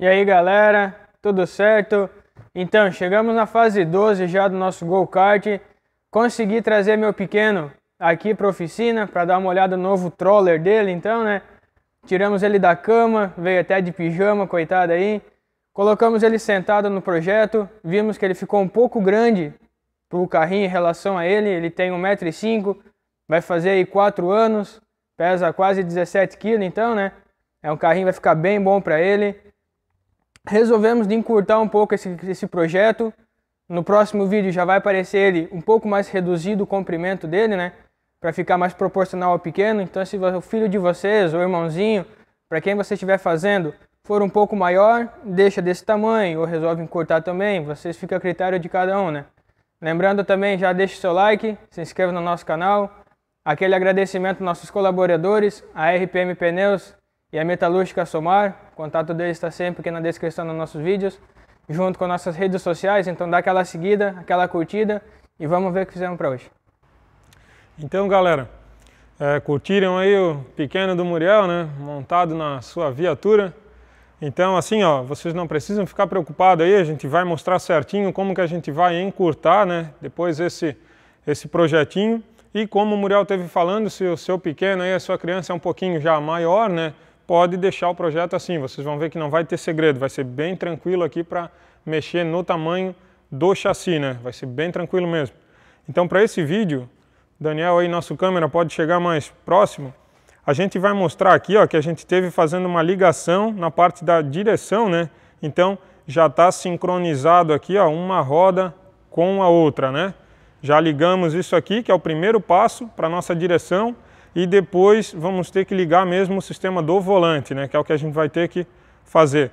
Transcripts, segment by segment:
E aí galera, tudo certo? Então, chegamos na fase 12 já do nosso go-kart. Consegui trazer meu pequeno aqui para oficina para dar uma olhada no novo troller dele, então, né? Tiramos ele da cama, veio até de pijama, coitado aí. Colocamos ele sentado no projeto, vimos que ele ficou um pouco grande para o carrinho em relação a ele. Ele tem 1,5m, vai fazer aí 4 anos, pesa quase 17kg, então, né? É um carrinho vai ficar bem bom para ele resolvemos de encurtar um pouco esse, esse projeto. No próximo vídeo já vai aparecer ele um pouco mais reduzido o comprimento dele, né? Para ficar mais proporcional ao pequeno. Então se o filho de vocês ou irmãozinho, para quem você estiver fazendo, for um pouco maior, deixa desse tamanho ou resolve encurtar também. Vocês ficam a critério de cada um, né? Lembrando também, já deixa seu like, se inscreva no nosso canal. Aquele agradecimento aos nossos colaboradores, a RPM Pneus e a Metalúrgica Somar contato dele está sempre aqui na descrição dos nossos vídeos, junto com nossas redes sociais, então dá aquela seguida, aquela curtida e vamos ver o que fizemos para hoje. Então, galera, é, curtiram aí o pequeno do Muriel, né, montado na sua viatura. Então, assim, ó, vocês não precisam ficar preocupados aí, a gente vai mostrar certinho como que a gente vai encurtar, né, depois esse, esse projetinho. E como o Muriel teve falando, se o seu pequeno aí, a sua criança é um pouquinho já maior, né, pode deixar o projeto assim. Vocês vão ver que não vai ter segredo, vai ser bem tranquilo aqui para mexer no tamanho do chassi, né? Vai ser bem tranquilo mesmo. Então, para esse vídeo, Daniel aí, nosso câmera, pode chegar mais próximo. A gente vai mostrar aqui ó, que a gente teve fazendo uma ligação na parte da direção, né? Então, já está sincronizado aqui ó, uma roda com a outra, né? Já ligamos isso aqui, que é o primeiro passo para a nossa direção e depois vamos ter que ligar mesmo o sistema do volante, né, que é o que a gente vai ter que fazer.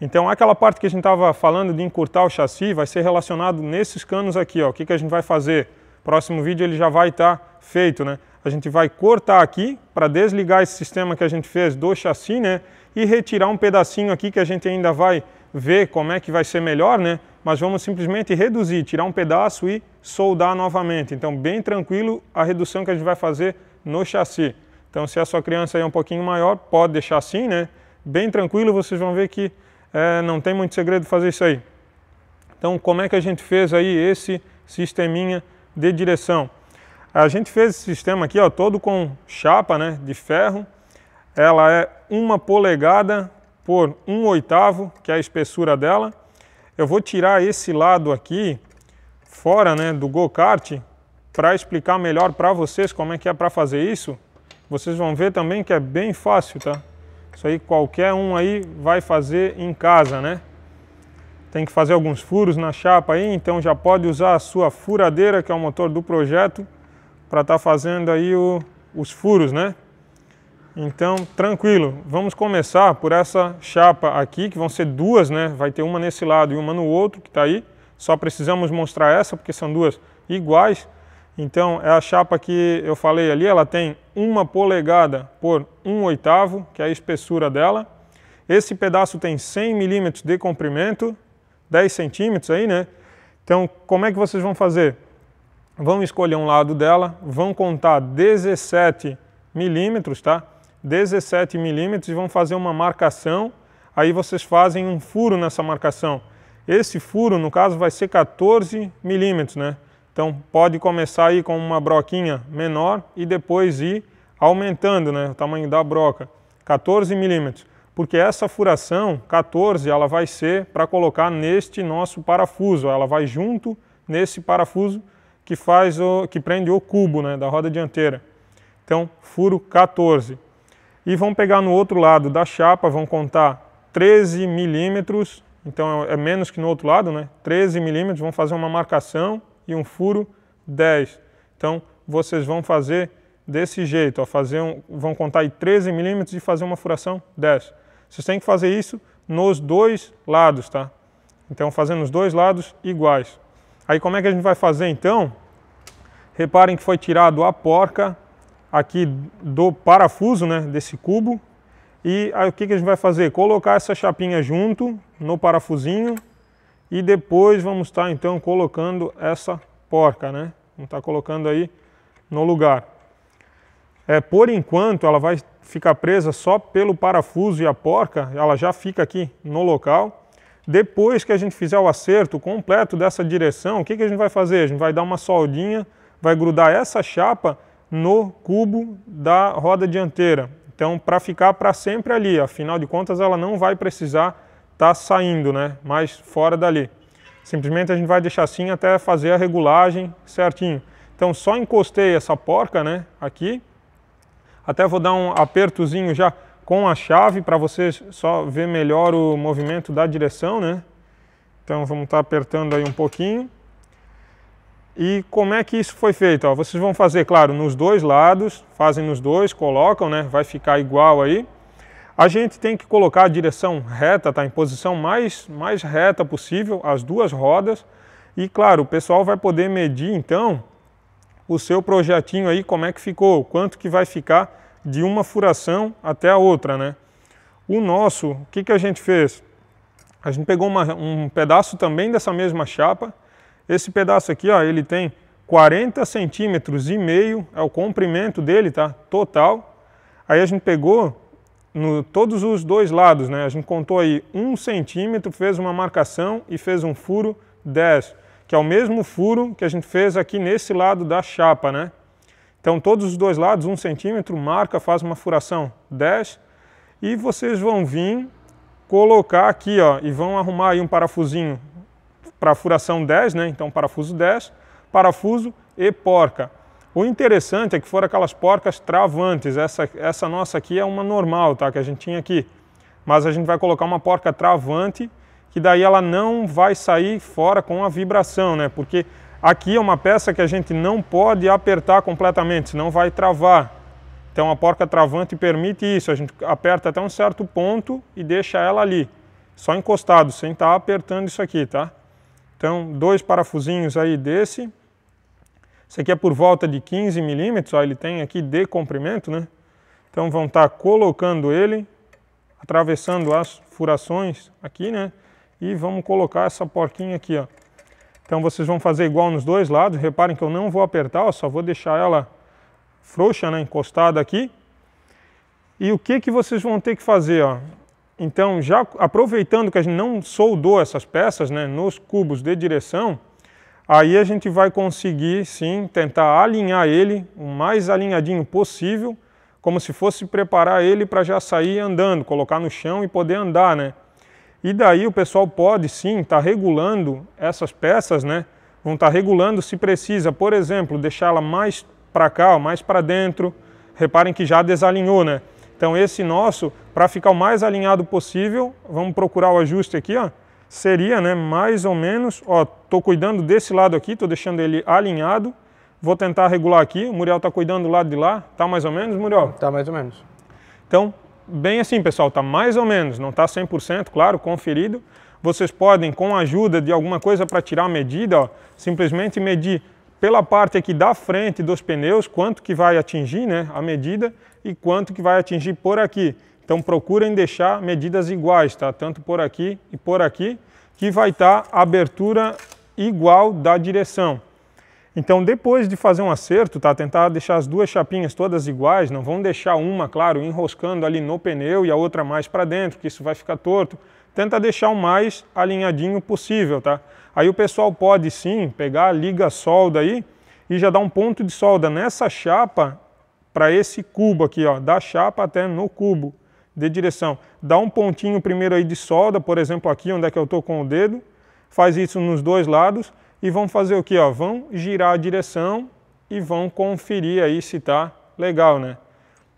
Então aquela parte que a gente estava falando de encurtar o chassi vai ser relacionado nesses canos aqui, ó. o que, que a gente vai fazer. Próximo vídeo ele já vai estar tá feito, né? A gente vai cortar aqui para desligar esse sistema que a gente fez do chassi, né? E retirar um pedacinho aqui que a gente ainda vai ver como é que vai ser melhor, né? Mas vamos simplesmente reduzir, tirar um pedaço e soldar novamente. Então bem tranquilo a redução que a gente vai fazer no chassi. Então, se a sua criança é um pouquinho maior, pode deixar assim, né? Bem tranquilo, vocês vão ver que é, não tem muito segredo fazer isso aí. Então, como é que a gente fez aí esse sisteminha de direção? A gente fez esse sistema aqui, ó, todo com chapa, né, de ferro. Ela é uma polegada por um oitavo, que é a espessura dela. Eu vou tirar esse lado aqui, fora, né, do go-kart, para explicar melhor para vocês como é que é para fazer isso, vocês vão ver também que é bem fácil, tá? Isso aí qualquer um aí vai fazer em casa, né? Tem que fazer alguns furos na chapa aí, então já pode usar a sua furadeira, que é o motor do projeto, para estar tá fazendo aí o, os furos, né? Então, tranquilo. Vamos começar por essa chapa aqui, que vão ser duas, né? Vai ter uma nesse lado e uma no outro, que está aí. Só precisamos mostrar essa, porque são duas iguais. Então, é a chapa que eu falei ali, ela tem uma polegada por um oitavo, que é a espessura dela. Esse pedaço tem 100 milímetros de comprimento, 10 centímetros aí, né? Então, como é que vocês vão fazer? Vão escolher um lado dela, vão contar 17 milímetros, tá? 17 milímetros e vão fazer uma marcação. Aí vocês fazem um furo nessa marcação. Esse furo, no caso, vai ser 14 milímetros, né? Então pode começar aí com uma broquinha menor e depois ir aumentando né, o tamanho da broca, 14 milímetros, porque essa furação 14 ela vai ser para colocar neste nosso parafuso, ela vai junto nesse parafuso que faz o que prende o cubo né, da roda dianteira. Então furo 14 e vão pegar no outro lado da chapa, vão contar 13 milímetros, então é menos que no outro lado, né? 13 milímetros, vão fazer uma marcação e um furo 10. Então vocês vão fazer desse jeito, ó, fazer um, vão contar em 13 milímetros e fazer uma furação 10. Vocês têm que fazer isso nos dois lados, tá? Então fazendo os dois lados iguais. Aí como é que a gente vai fazer então? Reparem que foi tirado a porca aqui do parafuso, né, desse cubo. E aí o que, que a gente vai fazer? Colocar essa chapinha junto no parafusinho e depois vamos estar tá, então colocando essa porca, né? Vamos estar tá colocando aí no lugar. É, por enquanto ela vai ficar presa só pelo parafuso e a porca, ela já fica aqui no local. Depois que a gente fizer o acerto completo dessa direção, o que, que a gente vai fazer? A gente vai dar uma soldinha, vai grudar essa chapa no cubo da roda dianteira. Então, para ficar para sempre ali, afinal de contas, ela não vai precisar está saindo, né? mais fora dali. Simplesmente a gente vai deixar assim até fazer a regulagem certinho. Então só encostei essa porca né, aqui, até vou dar um apertozinho já com a chave para vocês só ver melhor o movimento da direção, né? Então vamos estar tá apertando aí um pouquinho. E como é que isso foi feito? Ó, vocês vão fazer, claro, nos dois lados, fazem nos dois, colocam, né? Vai ficar igual aí. A gente tem que colocar a direção reta, tá? Em posição mais, mais reta possível, as duas rodas. E claro, o pessoal vai poder medir então o seu projetinho aí, como é que ficou, quanto que vai ficar de uma furação até a outra, né? O nosso, o que, que a gente fez? A gente pegou uma, um pedaço também dessa mesma chapa. Esse pedaço aqui, ó, ele tem 40 centímetros e meio, é o comprimento dele, tá? Total. Aí a gente pegou no todos os dois lados, né? A gente contou aí um centímetro, fez uma marcação e fez um furo 10, que é o mesmo furo que a gente fez aqui nesse lado da chapa, né? Então todos os dois lados, um centímetro, marca, faz uma furação 10 e vocês vão vir colocar aqui, ó, e vão arrumar aí um parafusinho para furação 10, né? Então parafuso 10, parafuso e porca. O interessante é que foram aquelas porcas travantes. Essa, essa nossa aqui é uma normal, tá? Que a gente tinha aqui. Mas a gente vai colocar uma porca travante, que daí ela não vai sair fora com a vibração, né? Porque aqui é uma peça que a gente não pode apertar completamente, senão vai travar. Então a porca travante permite isso. A gente aperta até um certo ponto e deixa ela ali, só encostado, sem estar tá apertando isso aqui, tá? Então, dois parafusinhos aí desse isso aqui é por volta de 15 milímetros, ele tem aqui de comprimento, né? Então vão estar tá colocando ele, atravessando as furações aqui, né? E vamos colocar essa porquinha aqui, ó. Então vocês vão fazer igual nos dois lados, reparem que eu não vou apertar, ó, só vou deixar ela frouxa, né, encostada aqui. E o que, que vocês vão ter que fazer, ó? Então já aproveitando que a gente não soldou essas peças, né, nos cubos de direção, aí a gente vai conseguir sim tentar alinhar ele o mais alinhadinho possível, como se fosse preparar ele para já sair andando, colocar no chão e poder andar, né? E daí o pessoal pode sim estar tá regulando essas peças, né? Vão estar tá regulando se precisa, por exemplo, deixá-la mais para cá, mais para dentro. Reparem que já desalinhou, né? Então esse nosso, para ficar o mais alinhado possível, vamos procurar o ajuste aqui, ó seria né, mais ou menos, ó, estou cuidando desse lado aqui, estou deixando ele alinhado, vou tentar regular aqui, o Muriel está cuidando do lado de lá, tá mais ou menos, Muriel? Tá mais ou menos. Então, bem assim, pessoal, tá mais ou menos, não tá 100%, claro, conferido. Vocês podem, com a ajuda de alguma coisa para tirar a medida, ó, simplesmente medir pela parte aqui da frente dos pneus, quanto que vai atingir né, a medida e quanto que vai atingir por aqui. Então procurem deixar medidas iguais, tá? tanto por aqui e por aqui, que vai estar tá abertura igual da direção. Então depois de fazer um acerto, tá? tentar deixar as duas chapinhas todas iguais, não vão deixar uma, claro, enroscando ali no pneu e a outra mais para dentro, que isso vai ficar torto. Tenta deixar o mais alinhadinho possível, tá? Aí o pessoal pode sim pegar a liga solda aí e já dar um ponto de solda nessa chapa para esse cubo aqui, ó, da chapa até no cubo, de direção. Dá um pontinho primeiro aí de solda, por exemplo, aqui onde é que eu estou com o dedo. Faz isso nos dois lados e vão fazer o que? Ó? Vão girar a direção e vão conferir aí se está legal, né?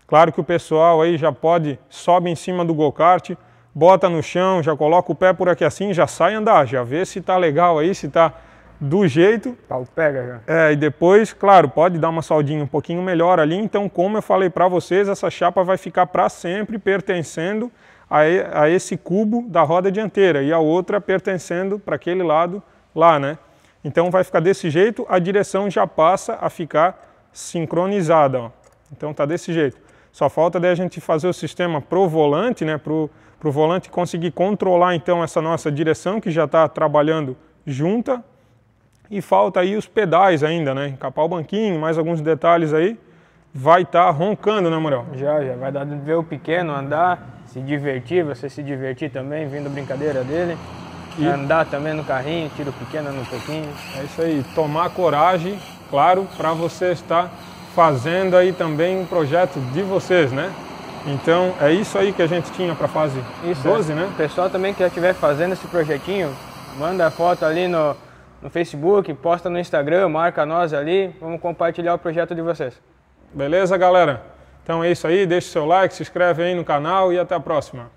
Claro que o pessoal aí já pode, sobe em cima do go-kart, bota no chão, já coloca o pé por aqui assim, já sai andar, já vê se está legal aí, se está do jeito. Paulo pega já. É, e depois, claro, pode dar uma soldinha um pouquinho melhor ali. Então, como eu falei para vocês, essa chapa vai ficar para sempre pertencendo a, a esse cubo da roda dianteira e a outra pertencendo para aquele lado lá, né? Então vai ficar desse jeito, a direção já passa a ficar sincronizada, ó. Então tá desse jeito. Só falta daí a gente fazer o sistema pro volante, né, pro, pro volante conseguir controlar então essa nossa direção que já está trabalhando junta e falta aí os pedais ainda, né? Encapar o banquinho, mais alguns detalhes aí. Vai estar tá roncando, né, Muriel? Já, já. Vai dar de ver o pequeno andar, se divertir, você se divertir também, vindo brincadeira dele. E... Andar também no carrinho, tira o pequeno no pouquinho. É isso aí. Tomar coragem, claro, para você estar fazendo aí também um projeto de vocês, né? Então é isso aí que a gente tinha para fase isso, 12, é. né? O pessoal também que já estiver fazendo esse projetinho, manda a foto ali no, no Facebook, posta no Instagram, marca nós ali, vamos compartilhar o projeto de vocês. Beleza, galera? Então é isso aí, deixa o seu like, se inscreve aí no canal e até a próxima.